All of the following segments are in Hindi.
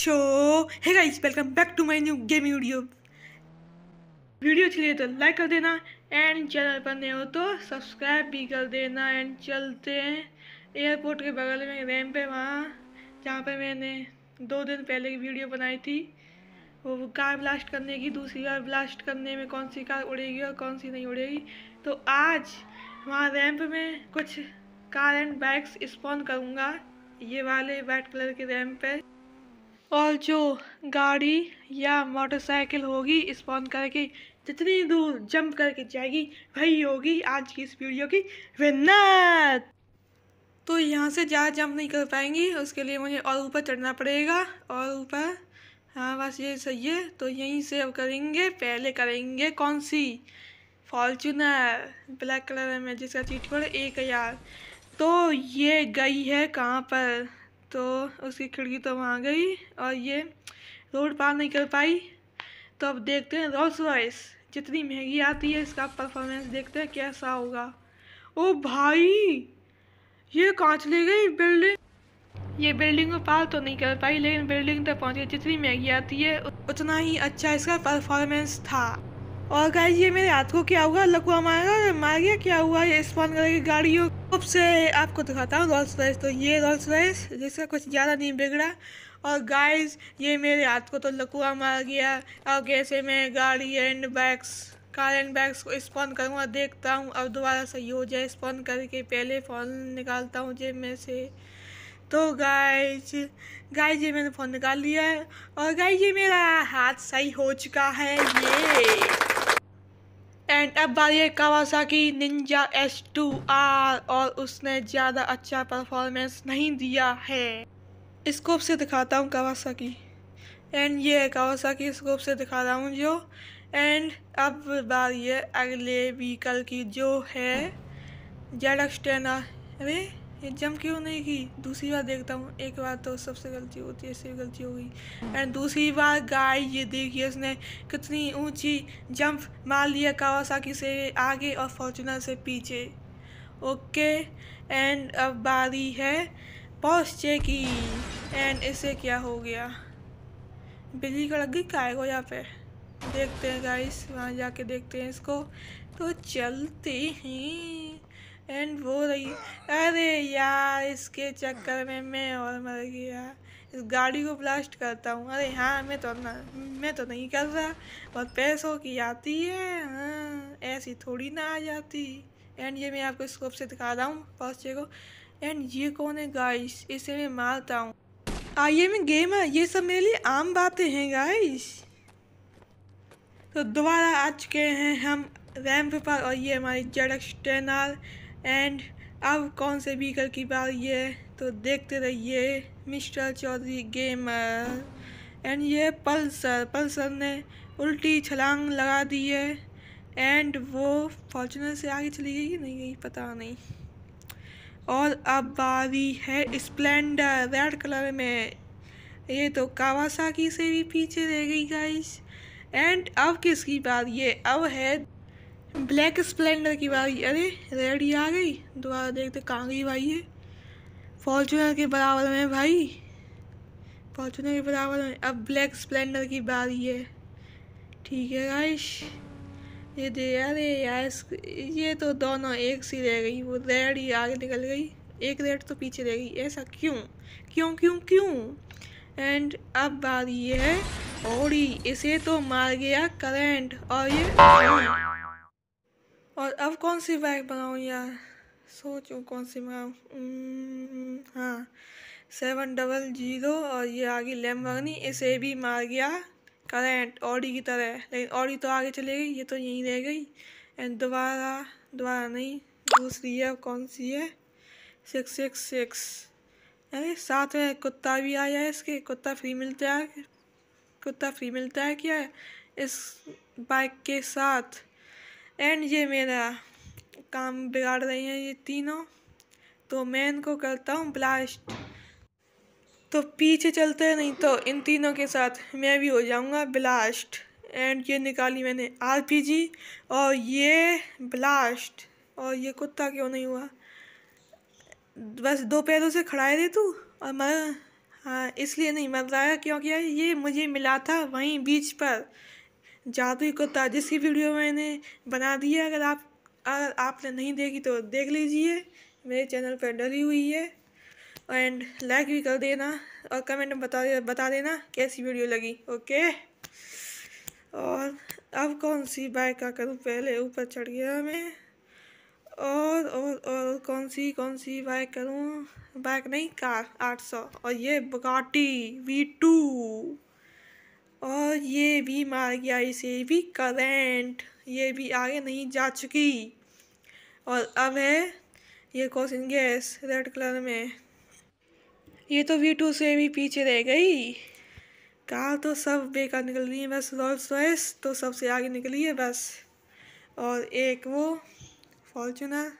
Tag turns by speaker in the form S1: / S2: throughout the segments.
S1: शो है guys welcome back to my new gaming video video अच्छी लगे तो लाइक कर देना एंड चैनल पर नए हो तो सब्सक्राइब भी कर देना एंड चलते हैं एयरपोर्ट के बगल में रैम पे वहाँ जहाँ पे मैंने दो दिन पहले की वीडियो बनाई थी वो कार ब्लास्ट करने की दूसरी बार ब्लास्ट करने में कौन सी कार उड़ेगी और कौन सी नहीं उड़ेगी तो आज वहाँ रैम्प में कुछ कार एंड बाइक्स स्पॉन करूँगा ये वाले वाइट कलर के रैम्प पे और जो गाड़ी या मोटरसाइकिल होगी स्पॉन करके जितनी दूर जंप करके जाएगी वही होगी आज की इस वीडियो की विन्नत तो यहाँ से ज़्यादा जंप नहीं कर पाएंगी उसके लिए मुझे और ऊपर चढ़ना पड़ेगा और ऊपर हाँ बस ये सही है तो यहीं से अब करेंगे पहले करेंगे कौन सी फॉर्चूनर ब्लैक कलर में जिसका चीट कोड एक हज़ार तो ये गई है कहाँ पर तो उसकी खिड़की तो वहाँ गई और ये रोड पार नहीं कर पाई तो अब देखते हैं रोल्स रॉयस जितनी महंगी आती है इसका परफॉर्मेंस देखते हैं कैसा होगा ओ भाई ये कांच ले गई बिल्डिंग ये बिल्डिंग को पार तो नहीं कर पाई लेकिन बिल्डिंग तक पहुँची जितनी महंगी आती है उतना ही अच्छा इसका परफॉर्मेंस था और गाय ये मेरे हाथ को क्या हुआ लकुआ मारेगा मार गया क्या हुआ ये स्पॉन करके गाड़ियों से आपको दिखाता हूँ रॉल्स रॉयस तो ये रॉल्स रॉयस जिसका कुछ ज़्यादा नहीं बिगड़ा और गाइस ये मेरे हाथ को तो लकुआ मार गया और कैसे मैं गाड़ी and bags car and bags को स्पॉन करूँगा देखता हूँ अब दोबारा सही हो जाए स्पॉन करके पहले फ़ोन निकालता हूँ जेब में से तो गाइज गाइज ये मैंने फ़ोन निकाल लिया है और गाइज ये मेरा हाथ सही हो चुका है ये एंड अब ये कावासा Kawasaki Ninja S two R और उसने ज़्यादा अच्छा परफॉर्मेंस नहीं दिया है स्कोप से दिखाता हूँ कावासाकी एंड ये है कावासाकी स्कोप से दिखा रहा हूँ जो एंड अब बार ये अगले व्हीकल की जो है जेड एक्सटेना अरे ये जम क्यों नहीं की दूसरी बार देखता हूँ एक बार तो सबसे गलती होती है इससे गलती हो गई एंड दूसरी बार गाय ये देखिए उसने कितनी ऊंची जंप मार लिया कावासाकी से आगे और फॉर्चुनर से पीछे ओके एंड अब बारी है पहुँचे की एंड इसे क्या हो गया बिजली कड़क गई काय को यहाँ पे देखते हैं गाइस वहाँ जाके देखते हैं इसको तो चलते हैं एंड वो रही अरे यार इसके चक्कर में मैं और मर गया इस गाड़ी को ब्लास्ट करता हूँ अरे हाँ मैं तो ना मैं तो नहीं कर रहा और पैसों की आती है हाँ ऐसी थोड़ी ना आ जाती एंड ये मैं आपको स्कोप से दिखा रहा हूँ पर्चे को एंड ये कौन है गाइस इसे मैं मारता हूँ आइए मैं है ये सब मेरे लिए आम बातें हैं गाइस तो दोबारा आ चुके हैं हम रैम्प पर और ये हमारी जड़क स्टेनार एंड अब कौन से व्हीकल की बारी है तो देखते रहिए मिस्टर चौधरी गेमर एंड ये पल्सर पल्सर ने उल्टी छलांग लगा दी है एंड वो फॉर्चुनर से आगे चली गई नहीं गई पता नहीं और अब बारी है स्प्लेंडर रेड कलर में ये तो कावासाकी से भी पीछे रह गई गाइस एंड अब किसकी बारी है अब है ब्लैक स्प्लेंडर की बारी अरे रेड ही आ गई दोबारा देखते कहाँ गई भाई ये फॉर्चूनर के बराबर में भाई फॉर्चूनर के बराबर में अब ब्लैक स्प्लेंडर की बारी है ठीक है राइश ये दे अरे यार ये तो दोनों एक सी रह गई वो रेड ही आगे निकल गई एक रेड तो पीछे रह गई ऐसा क्यों क्यों क्यों क्यों एंड अब बारी ये है ओड़ी इसे तो मार गया करंट और ये और अब कौन सी बैग बनाऊँ यार सोचूँ कौन सी बनाऊँ हम्म, हाँ सेवन डबल जीरो और ये आ गई लेम्बर्गनी इसे भी मार गया करेंट ऑडी की तरह लेकिन ऑडी तो आगे चले गई ये तो यहीं रह गई एंड दोबारा दोबारा नहीं दूसरी है कौन सी है सिक्स सिक्स सिक्स अरे साथ में कुत्ता भी आया है इसके कुत्ता फ्री मिलता है कुत्ता फ्री मिलता है क्या इस बाइक के साथ एंड ये मेरा काम बिगाड़ रही हैं ये तीनों तो मैं इनको करता हूँ ब्लास्ट तो पीछे चलते हैं नहीं तो इन तीनों के साथ मैं भी हो जाऊँगा ब्लास्ट एंड ये निकाली मैंने आरपीजी और ये ब्लास्ट और ये कुत्ता क्यों नहीं हुआ बस दो पैरों से खड़ा है रे तू और मर हाँ इसलिए नहीं मर रहा है क्योंकि ये मुझे मिला था वहीं बीच पर जादू को ताजिश की वीडियो मैंने बना दी है अगर आप अगर आपने नहीं देखी तो देख लीजिए मेरे चैनल पर डली हुई है एंड लाइक भी कर देना और कमेंट में बता दे, बता देना कैसी वीडियो लगी ओके और अब कौन सी बाइक का करूँ पहले ऊपर चढ़ गया मैं और और और कौन सी कौन सी बाइक करूँ बाइक नहीं कार 800 और ये बगाटी वी टू और ये भी मार गया इसे भी करंट ये भी आगे नहीं जा चुकी और अब है ये क्वेश्चन गैस रेड कलर में ये तो वी टू से भी पीछे रह गई कार तो सब बेकार निकल रही है बस रोल्स रॉयस तो सबसे आगे निकली है बस और एक वो फॉर्चूनर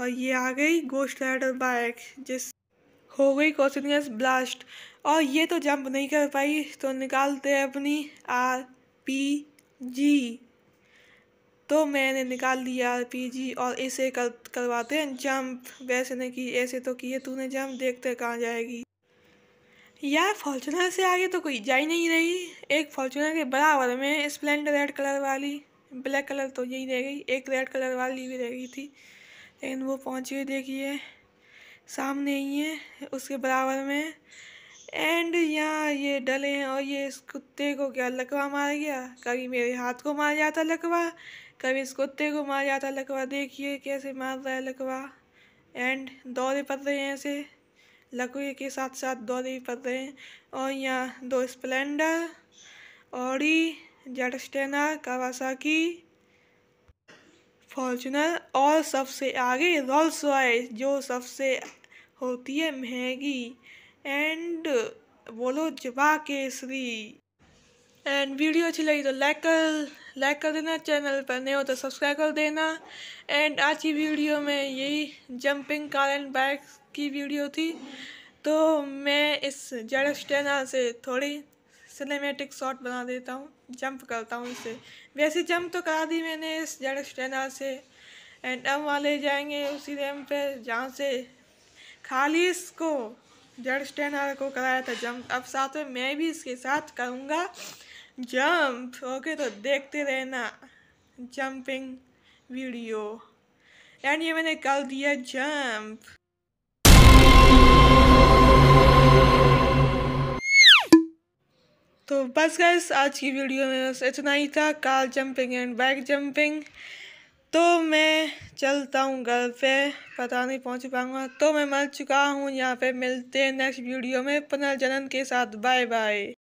S1: और ये आ गई गोश्त राइडर बाइक जिस हो गई कौशनियस ब्लास्ट और ये तो जंप नहीं कर पाई तो निकालते हैं अपनी आर पी जी तो मैंने निकाल लिया आर पी जी और इसे कर, करवाते हैं जंप वैसे नहीं की ऐसे तो किए तूने जंप देखते कहाँ जाएगी यार फॉर्चुनर से आगे तो कोई जा ही नहीं रही एक फॉर्चुनर के बराबर में स्प्लेंडर रेड कलर वाली ब्लैक कलर तो यही रह गई एक रेड कलर वाली भी रह गई थी लेकिन वो पहुँची हुई देखिए सामने ही है उसके बराबर में एंड यहाँ ये डले हैं और ये इस कुत्ते को क्या लकवा मार गया कभी मेरे हाथ को मार जाता लकवा कभी इस कुत्ते को मार जाता लकवा देखिए कैसे मार रहा है लकवा एंड दौरे पड़ रहे हैं ऐसे लकवे के साथ साथ दौरे भी पड़ रहे हैं और यहाँ दो स्प्लेंडर ऑडी जेट स्टेनर कावासाकी फॉर्चुनर और सबसे आगे रोल्स रॉयस जो सबसे होती है महंगी एंड बोलो जबा केसरी एंड वीडियो अच्छी लगी तो लाइक कर लाइक कर देना चैनल पर नहीं हो तो सब्सक्राइब कर देना एंड आज की वीडियो में यही जंपिंग कार एंड बाइक की वीडियो थी तो मैं इस जेड स्टेनर से थोड़ी सिनेमेटिक शॉट बना देता हूँ जंप करता हूँ इससे वैसे जंप तो करा दी मैंने इस जड़ एक्सटेनर से एंड अब वाले जाएंगे उसी रैम पे जहाँ से खाली इसको जड़ एक्सटेनर को कराया था जंप अब साथ में मैं भी इसके साथ करूँगा जंप ओके तो देखते रहना जंपिंग वीडियो एंड ये मैंने कर दिया जंप तो बस गैस आज की वीडियो में बस इतना ही था car jumping and bike jumping तो मैं चलता हूँ घर पे पता नहीं पहुँच पाऊँगा तो मैं मर चुका हूँ यहाँ पे मिलते हैं नेक्स्ट वीडियो में पुनर्जनन के साथ बाय बाय